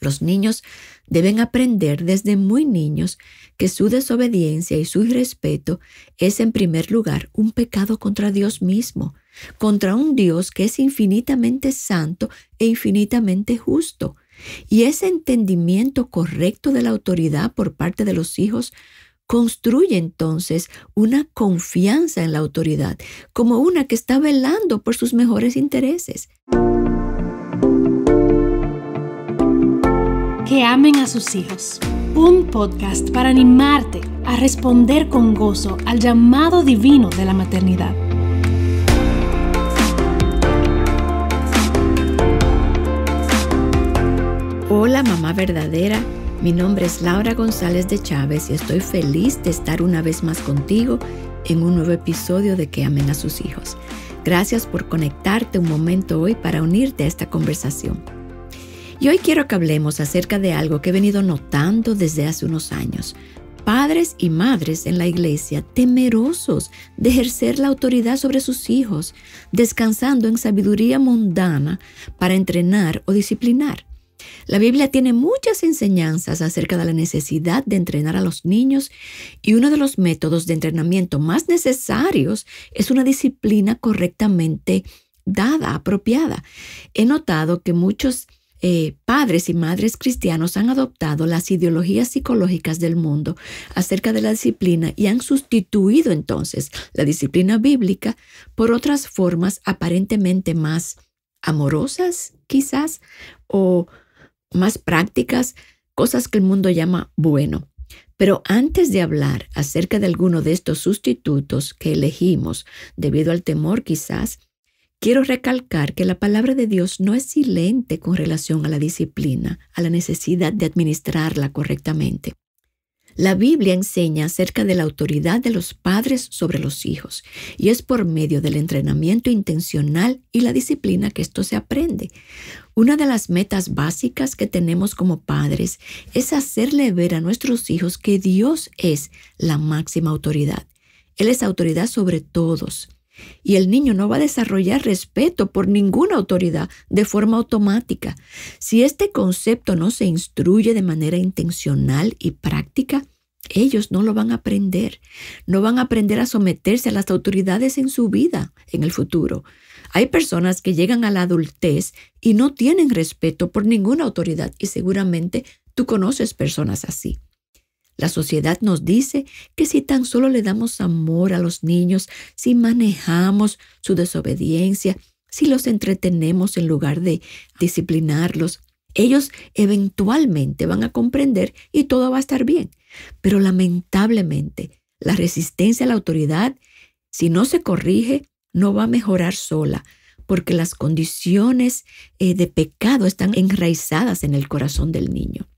Los niños deben aprender desde muy niños que su desobediencia y su irrespeto es en primer lugar un pecado contra Dios mismo, contra un Dios que es infinitamente santo e infinitamente justo. Y ese entendimiento correcto de la autoridad por parte de los hijos construye entonces una confianza en la autoridad como una que está velando por sus mejores intereses. que amen a sus hijos. Un podcast para animarte a responder con gozo al llamado divino de la maternidad. Hola mamá verdadera, mi nombre es Laura González de Chávez y estoy feliz de estar una vez más contigo en un nuevo episodio de Que amen a sus hijos. Gracias por conectarte un momento hoy para unirte a esta conversación. Y hoy quiero que hablemos acerca de algo que he venido notando desde hace unos años. Padres y madres en la iglesia temerosos de ejercer la autoridad sobre sus hijos, descansando en sabiduría mundana para entrenar o disciplinar. La Biblia tiene muchas enseñanzas acerca de la necesidad de entrenar a los niños y uno de los métodos de entrenamiento más necesarios es una disciplina correctamente dada, apropiada. He notado que muchos eh, padres y madres cristianos han adoptado las ideologías psicológicas del mundo acerca de la disciplina y han sustituido entonces la disciplina bíblica por otras formas aparentemente más amorosas, quizás, o más prácticas, cosas que el mundo llama bueno. Pero antes de hablar acerca de alguno de estos sustitutos que elegimos, debido al temor quizás Quiero recalcar que la palabra de Dios no es silente con relación a la disciplina, a la necesidad de administrarla correctamente. La Biblia enseña acerca de la autoridad de los padres sobre los hijos, y es por medio del entrenamiento intencional y la disciplina que esto se aprende. Una de las metas básicas que tenemos como padres es hacerle ver a nuestros hijos que Dios es la máxima autoridad. Él es autoridad sobre todos y el niño no va a desarrollar respeto por ninguna autoridad de forma automática. Si este concepto no se instruye de manera intencional y práctica, ellos no lo van a aprender, no van a aprender a someterse a las autoridades en su vida, en el futuro. Hay personas que llegan a la adultez y no tienen respeto por ninguna autoridad y seguramente tú conoces personas así. La sociedad nos dice que si tan solo le damos amor a los niños, si manejamos su desobediencia, si los entretenemos en lugar de disciplinarlos, ellos eventualmente van a comprender y todo va a estar bien. Pero lamentablemente, la resistencia a la autoridad, si no se corrige, no va a mejorar sola, porque las condiciones eh, de pecado están enraizadas en el corazón del niño.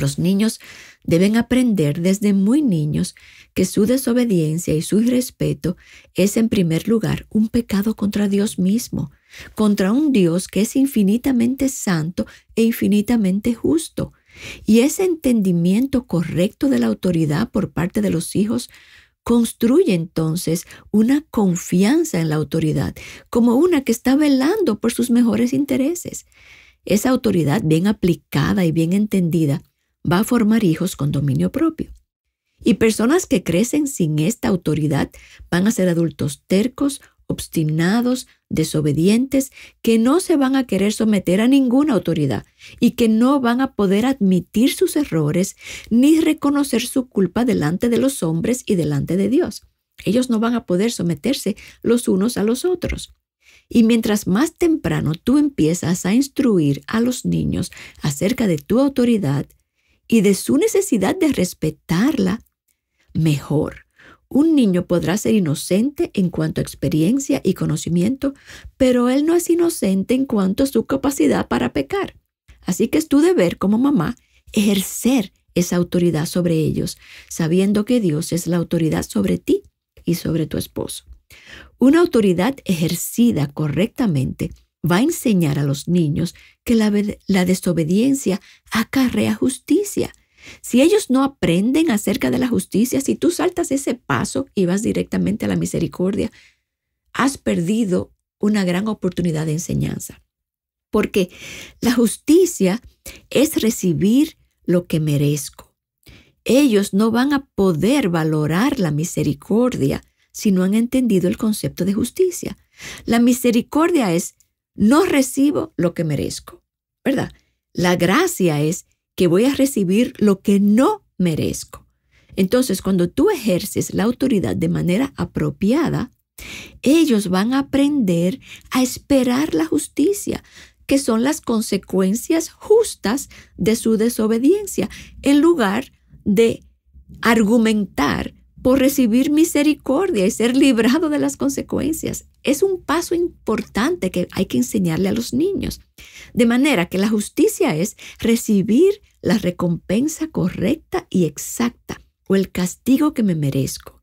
Los niños deben aprender desde muy niños que su desobediencia y su irrespeto es en primer lugar un pecado contra Dios mismo, contra un Dios que es infinitamente santo e infinitamente justo. Y ese entendimiento correcto de la autoridad por parte de los hijos construye entonces una confianza en la autoridad, como una que está velando por sus mejores intereses. Esa autoridad bien aplicada y bien entendida va a formar hijos con dominio propio. Y personas que crecen sin esta autoridad van a ser adultos tercos, obstinados, desobedientes, que no se van a querer someter a ninguna autoridad y que no van a poder admitir sus errores ni reconocer su culpa delante de los hombres y delante de Dios. Ellos no van a poder someterse los unos a los otros. Y mientras más temprano tú empiezas a instruir a los niños acerca de tu autoridad, y de su necesidad de respetarla, mejor. Un niño podrá ser inocente en cuanto a experiencia y conocimiento, pero él no es inocente en cuanto a su capacidad para pecar. Así que es tu deber como mamá ejercer esa autoridad sobre ellos, sabiendo que Dios es la autoridad sobre ti y sobre tu esposo. Una autoridad ejercida correctamente va a enseñar a los niños que la, desobediencia acarrea justicia. Si ellos no aprenden acerca de la justicia, si tú saltas ese paso y vas directamente a la misericordia, has perdido una gran oportunidad de enseñanza. Porque la justicia es recibir lo que merezco. Ellos no van a poder valorar la misericordia si no han entendido el concepto de justicia. La misericordia es no recibo lo que merezco, ¿verdad? La gracia es que voy a recibir lo que no merezco. Entonces, cuando tú ejerces la autoridad de manera apropiada, ellos van a aprender a esperar la justicia, que son las consecuencias justas de su desobediencia, en lugar de argumentar por recibir misericordia y ser librado de las consecuencias. Es un paso importante que hay que enseñarle a los niños. De manera que la justicia es recibir la recompensa correcta y exacta o el castigo que me merezco.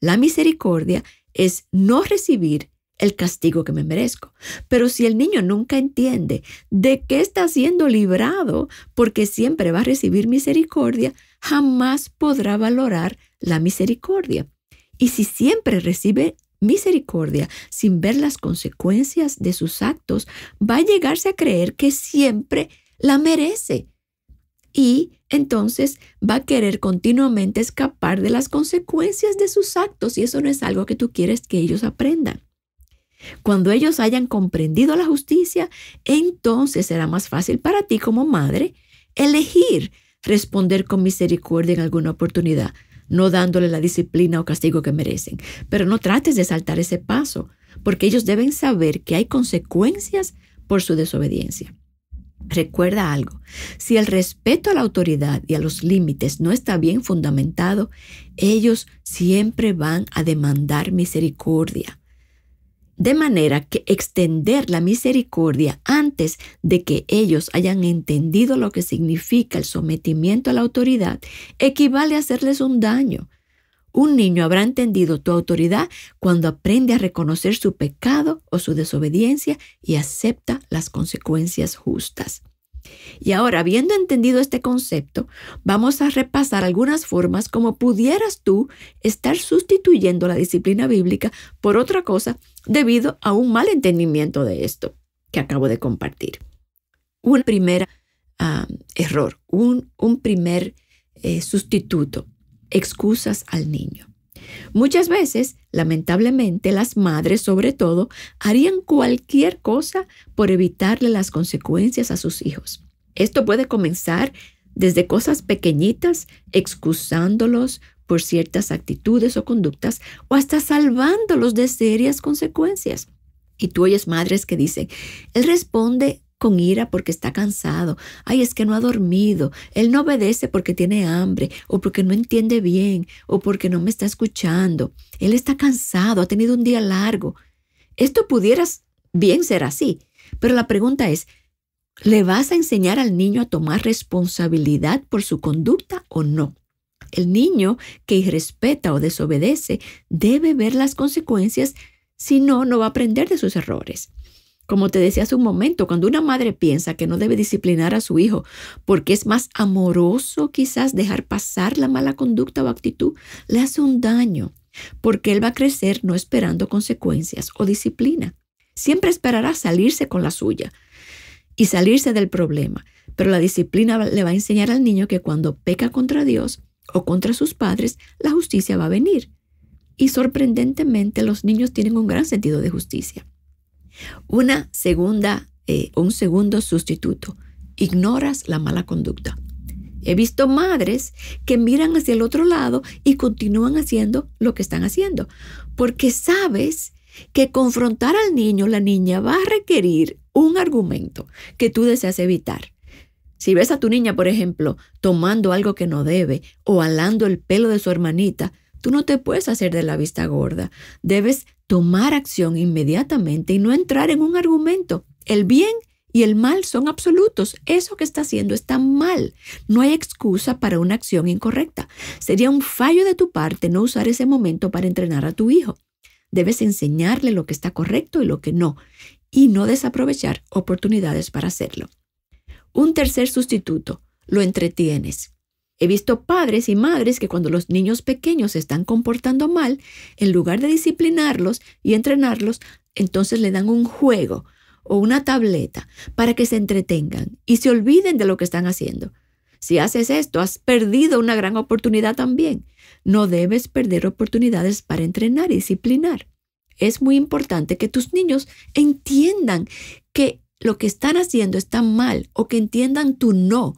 La misericordia es no recibir el castigo que me merezco. Pero si el niño nunca entiende de qué está siendo librado, porque siempre va a recibir misericordia, jamás podrá valorar la misericordia. Y si siempre recibe misericordia sin ver las consecuencias de sus actos, va a llegarse a creer que siempre la merece. Y entonces va a querer continuamente escapar de las consecuencias de sus actos y eso no es algo que tú quieres que ellos aprendan. Cuando ellos hayan comprendido la justicia, entonces será más fácil para ti como madre elegir responder con misericordia en alguna oportunidad, no dándole la disciplina o castigo que merecen. Pero no trates de saltar ese paso, porque ellos deben saber que hay consecuencias por su desobediencia. Recuerda algo, si el respeto a la autoridad y a los límites no está bien fundamentado, ellos siempre van a demandar misericordia. De manera que extender la misericordia antes de que ellos hayan entendido lo que significa el sometimiento a la autoridad equivale a hacerles un daño. Un niño habrá entendido tu autoridad cuando aprende a reconocer su pecado o su desobediencia y acepta las consecuencias justas. Y ahora, habiendo entendido este concepto, vamos a repasar algunas formas como pudieras tú estar sustituyendo la disciplina bíblica por otra cosa debido a un mal entendimiento de esto que acabo de compartir. Un primer ah, error, un, primer eh, sustituto, excusas al niño. Muchas veces, lamentablemente, las madres, sobre todo, harían cualquier cosa por evitarle las consecuencias a sus hijos. Esto puede comenzar desde cosas pequeñitas, excusándolos por ciertas actitudes o conductas, o hasta salvándolos de serias consecuencias. Y tú oyes madres que dicen, él responde con ira porque está cansado, ay, es que no ha dormido, él no obedece porque tiene hambre, o porque no entiende bien, o porque no me está escuchando, él está cansado, ha tenido un día largo. Esto pudiera bien ser así, pero la pregunta es, ¿le vas a enseñar al niño a tomar responsabilidad por su conducta o no? El niño que irrespeta o desobedece debe ver las consecuencias, si no, no va a aprender de sus errores. Como te decía hace un momento, cuando una madre piensa que no debe disciplinar a su hijo porque es más amoroso quizás dejar pasar la mala conducta o actitud, le hace un daño porque él va a crecer no esperando consecuencias o disciplina. Siempre esperará salirse con la suya y salirse del problema, pero la disciplina le va a enseñar al niño que cuando peca contra Dios o contra sus padres, la justicia va a venir. Y sorprendentemente los niños tienen un gran sentido de justicia. Una segunda, eh, un segundo sustituto. Ignoras la mala conducta. He visto madres que miran hacia el otro lado y continúan haciendo lo que están haciendo, porque sabes que confrontar al niño, la niña, va a requerir un argumento que tú deseas evitar. Si ves a tu niña, por ejemplo, tomando algo que no debe o alando el pelo de su hermanita, Tú no te puedes hacer de la vista gorda. Debes tomar acción inmediatamente y no entrar en un argumento. El bien y el mal son absolutos. Eso que está haciendo está mal. No hay excusa para una acción incorrecta. Sería un fallo de tu parte no usar ese momento para entrenar a tu hijo. Debes enseñarle lo que está correcto y lo que no, y no desaprovechar oportunidades para hacerlo. Un tercer sustituto, lo entretienes. He visto padres y madres que cuando los niños pequeños se están comportando mal, en lugar de disciplinarlos y entrenarlos, entonces le dan un juego o una tableta para que se entretengan y se olviden de lo que están haciendo. Si haces esto, has perdido una gran oportunidad también. No debes perder oportunidades para entrenar y disciplinar. Es muy importante que tus niños entiendan que lo que están haciendo está mal o que entiendan tu no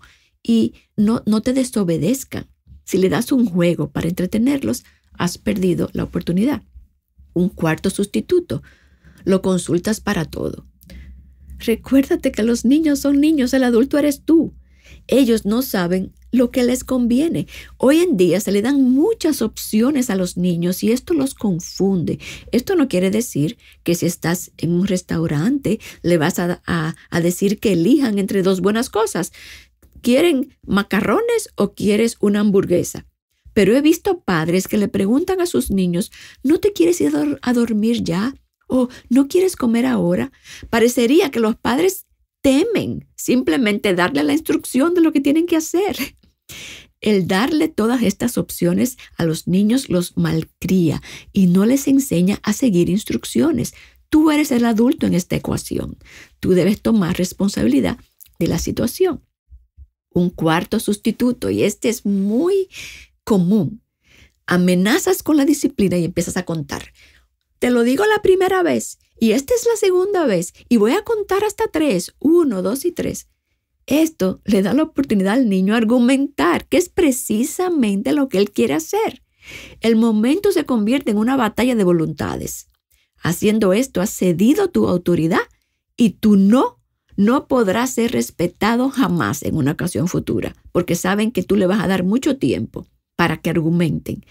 y no, no te desobedezcan. Si le das un juego para entretenerlos, has perdido la oportunidad. Un cuarto sustituto. Lo consultas para todo. Recuérdate que los niños son niños, el adulto eres tú. Ellos no saben lo que les conviene. Hoy en día se le dan muchas opciones a los niños y esto los confunde. Esto no quiere decir que si estás en un restaurante le vas a decir que elijan entre dos buenas cosas, ¿quieren macarrones o quieres una hamburguesa? Pero he visto padres que le preguntan a sus niños, ¿no te quieres ir a dormir ya? ¿O no quieres comer ahora? Parecería que los padres temen simplemente darle la instrucción de lo que tienen que hacer. El darle todas estas opciones a los niños los malcría y no les enseña a seguir instrucciones. Tú eres el adulto en esta ecuación. Tú debes tomar responsabilidad de la situación un cuarto sustituto y este es muy común. Amenazas con la disciplina y empiezas a contar. Te lo digo la primera vez y esta es la segunda vez y voy a contar hasta tres, uno, dos y tres. Esto le da la oportunidad al niño argumentar, que es precisamente lo que él quiere hacer. El momento se convierte en una batalla de voluntades. Haciendo esto, has cedido tu autoridad y tú no no podrá ser respetado jamás en una ocasión futura, porque saben que tú le vas a dar mucho tiempo para que argumenten.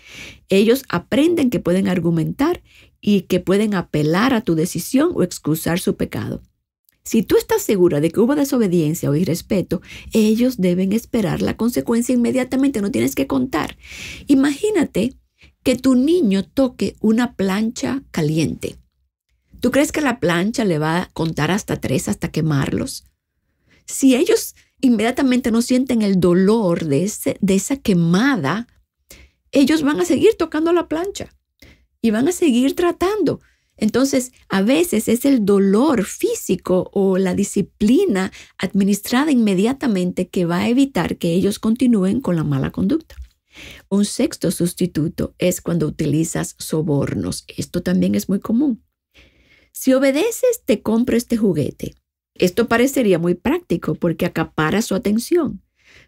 Ellos aprenden que pueden argumentar y que pueden apelar a tu decisión o excusar su pecado. Si tú estás segura de que hubo desobediencia o irrespeto, ellos deben esperar la consecuencia inmediatamente, no tienes que contar. Imagínate que tu niño toque una plancha caliente ¿Tú crees que la plancha le va a contar hasta tres, hasta quemarlos? Si ellos inmediatamente no sienten el dolor de, ese, de esa quemada, ellos van a seguir tocando la plancha y van a seguir tratando. Entonces, a veces es el dolor físico o la disciplina administrada inmediatamente que va a evitar que ellos continúen con la mala conducta. Un sexto sustituto es cuando utilizas sobornos. Esto también es muy común. Si obedeces, te compro este juguete. Esto parecería muy práctico porque acapara su atención.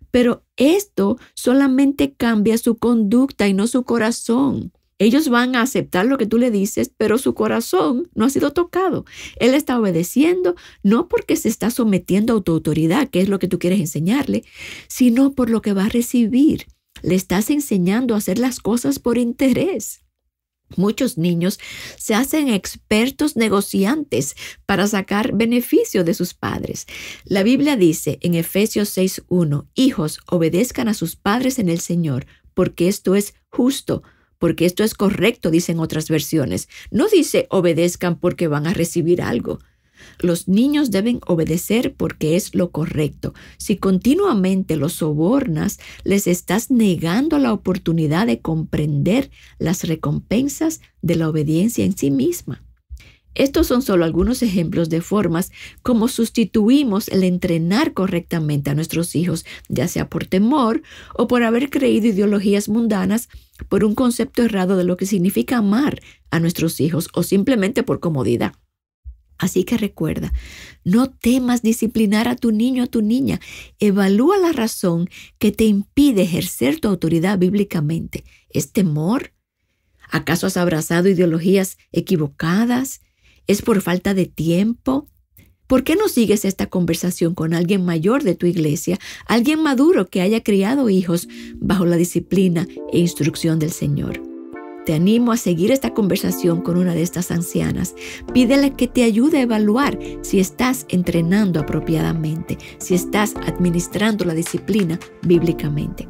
Pero esto solamente cambia su conducta y no su corazón. Ellos van a aceptar lo que tú le dices, pero su corazón no ha sido tocado. Él está obedeciendo no porque se está sometiendo a tu autoridad, que es lo que tú quieres enseñarle, sino por lo que va a recibir. Le estás enseñando a hacer las cosas por interés. Muchos niños se hacen expertos negociantes para sacar beneficio de sus padres. La Biblia dice en Efesios 6.1, Hijos, obedezcan a sus padres en el Señor, porque esto es justo, porque esto es correcto, dicen otras versiones. No dice obedezcan porque van a recibir algo. Los niños deben obedecer porque es lo correcto. Si continuamente los sobornas, les estás negando la oportunidad de comprender las recompensas de la obediencia en sí misma. Estos son solo algunos ejemplos de formas como sustituimos el entrenar correctamente a nuestros hijos, ya sea por temor o por haber creído ideologías mundanas, por un concepto errado de lo que significa amar a nuestros hijos o simplemente por comodidad. Así que recuerda, no temas disciplinar a tu niño o tu niña. Evalúa la razón que te impide ejercer tu autoridad bíblicamente. ¿Es temor? ¿Acaso has abrazado ideologías equivocadas? ¿Es por falta de tiempo? ¿Por qué no sigues esta conversación con alguien mayor de tu iglesia, alguien maduro que haya criado hijos bajo la disciplina e instrucción del Señor? te animo a seguir esta conversación con una de estas ancianas. Pídele que te ayude a evaluar si estás entrenando apropiadamente, si estás administrando la disciplina bíblicamente.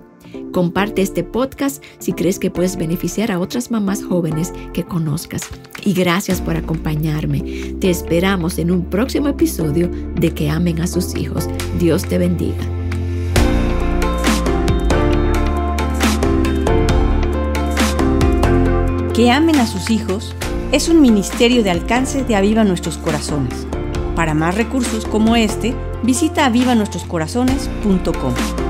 Comparte este podcast si crees que puedes beneficiar a otras mamás jóvenes que conozcas. Y gracias por acompañarme. Te esperamos en un próximo episodio de Que amen a sus hijos. Dios te bendiga. que amen a sus hijos es un ministerio de alcance de Aviva Nuestros Corazones. Para más recursos como este, visita avivanuestroscorazones.com.